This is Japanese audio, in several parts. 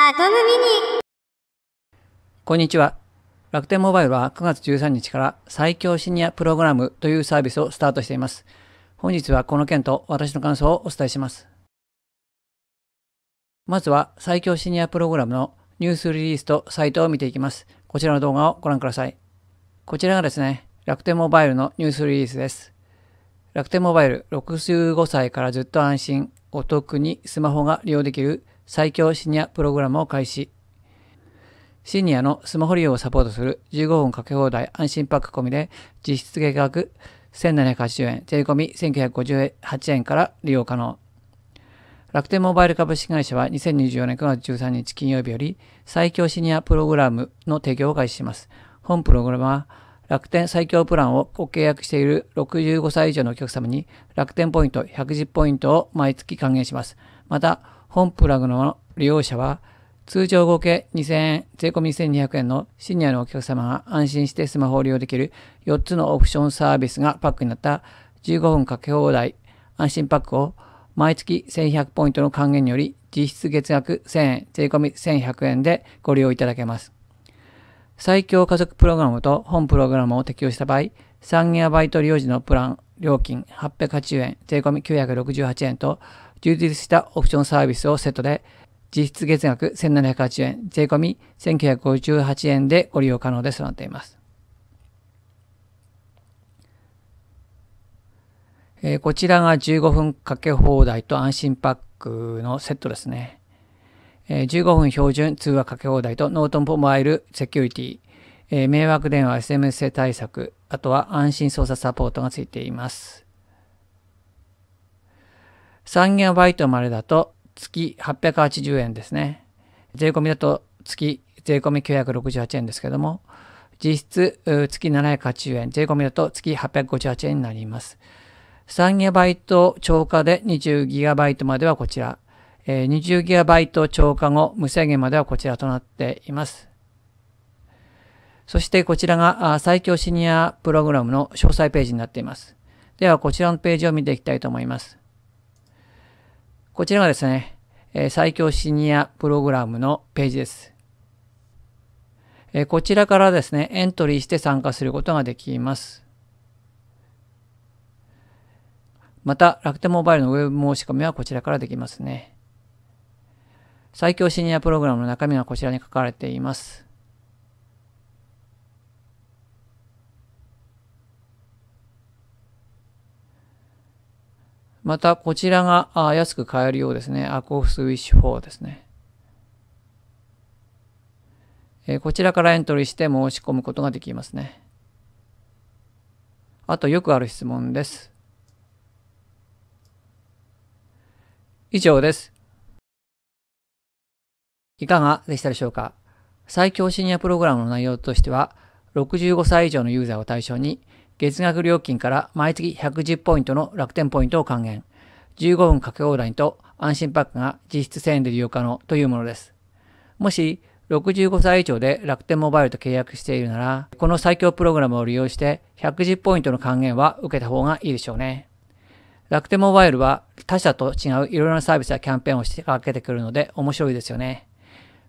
アトムミニこんにちは。楽天モバイルは9月13日から最強シニアプログラムというサービスをスタートしています。本日はこの件と私の感想をお伝えします。まずは最強シニアプログラムのニュースリリースとサイトを見ていきます。こちらの動画をご覧ください。こちらがですね、楽天モバイルのニュースリリースです。楽天モバイル65歳からずっと安心、お得にスマホが利用できる最強シニアプログラムを開始。シニアのスマホ利用をサポートする15分かけ放題安心パック込みで実質月額1780円、税込み1958円から利用可能。楽天モバイル株式会社は2024年9月13日金曜日より最強シニアプログラムの提供を開始します。本プログラムは楽天最強プランをご契約している65歳以上のお客様に楽天ポイント110ポイントを毎月還元します。また、本プラグの利用者は、通常合計2000円、税込2200円のシニアのお客様が安心してスマホを利用できる4つのオプションサービスがパックになった15分かけ放題安心パックを毎月1100ポイントの還元により実質月額1000円、税込1100円でご利用いただけます。最強家族プログラムと本プログラムを適用した場合、3GB 利用時のプラン料金880円、税込968円と充実したオプションサービスをセットで、実質月額1780円、税込み1958円でご利用可能ですとなっています。えー、こちらが15分かけ放題と安心パックのセットですね。えー、15分標準通話かけ放題とノートンポモバイルセキュリティ、えー、迷惑電話 SMS 対策、あとは安心操作サポートがついています。3 g バイトまでだと月880円ですね。税込みだと月税込968円ですけども、実質月780円、税込みだと月858円になります。3ギガバイト超過で20ギガバイトまではこちら、20ギガバイト超過後無制限まではこちらとなっています。そしてこちらが最強シニアプログラムの詳細ページになっています。ではこちらのページを見ていきたいと思います。こちらがですね、え最強シニアプログラムのページです。えこちらからですね、エントリーして参加することができます。また、楽天モバイルのウェブ申し込みはこちらからできますね。最強シニアプログラムの中身がこちらに書かれています。また、こちらが安く買えるようですね。アコフスウィッシュ4ですね。こちらからエントリーして申し込むことができますね。あと、よくある質問です。以上です。いかがでしたでしょうか最強シニアプログラムの内容としては、65歳以上のユーザーを対象に、月額料金から毎月110ポイントの楽天ポイントを還元。15分かけ放題と安心パックが実質1000円で利用可能というものです。もし、65歳以上で楽天モバイルと契約しているなら、この最強プログラムを利用して110ポイントの還元は受けた方がいいでしょうね。楽天モバイルは他社と違ういろいろなサービスやキャンペーンを仕掛けてくるので面白いですよね。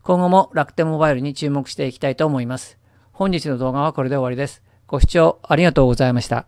今後も楽天モバイルに注目していきたいと思います。本日の動画はこれで終わりです。ご視聴ありがとうございました。